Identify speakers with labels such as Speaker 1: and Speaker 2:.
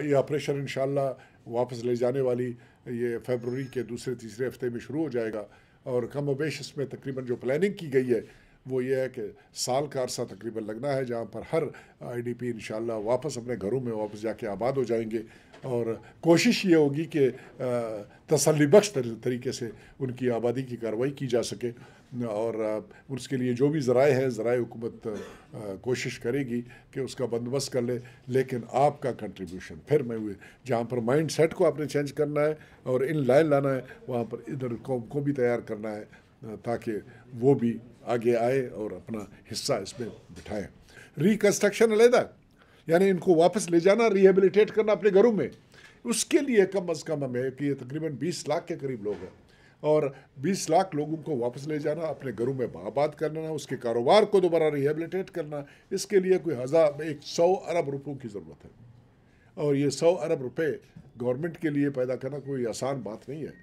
Speaker 1: یہ آپریشن انشاءاللہ واپس لے جانے والی یہ فیبروری کے دوسرے تیسرے ہفتے میں شروع ہو جائے گا اور کم و بیش اس میں تقریباً جو پلاننگ کی گئی ہے وہ یہ ہے کہ سال کا عرصہ تقریباً لگنا ہے جہاں پر ہر آئی ڈی پی انشاءاللہ واپس اپنے گھروں میں واپس جا کے آباد ہو جائیں گے اور کوشش یہ ہوگی کہ تسلی بخش طریقے سے ان کی آبادی کی کارروائی کی جا سکے اور اس کے لیے جو بھی ذرائع ہیں ذرائع حکومت کوشش کرے گی کہ اس کا بندوبست کر لے لیکن آپ کا کنٹریبیوشن پھر میں ہوئے جہاں پر مائنڈ سیٹ کو آپ نے چینج کرنا ہے اور ان لائن لانا ہے وہاں پر ادھر قوم کو بھی تیار کرنا ہے تاکہ وہ بھی آگے آئے اور اپنا حصہ اس میں بٹھائیں ریکنسٹرکشن علیحدہ یعنی ان کو واپس لے جانا ریہیبلیٹیٹ کرنا اپنے گھروں میں اس کے لیے کم از کم ہمیں کہ یہ تقریباً بیس لاکھ کے قریب لوگ ہیں اور بیس لاکھ لوگوں کو واپس لے جانا اپنے گھروں میں آباد کرنا اس کے کاروبار کو دوبارہ ریہیبلیٹیٹ کرنا اس کے لیے کوئی ہزار ایک سو ارب روپوں کی ضرورت ہے اور یہ سو ارب روپے گورنمنٹ کے لیے پیدا کرنا کوئی آسان بات نہیں ہے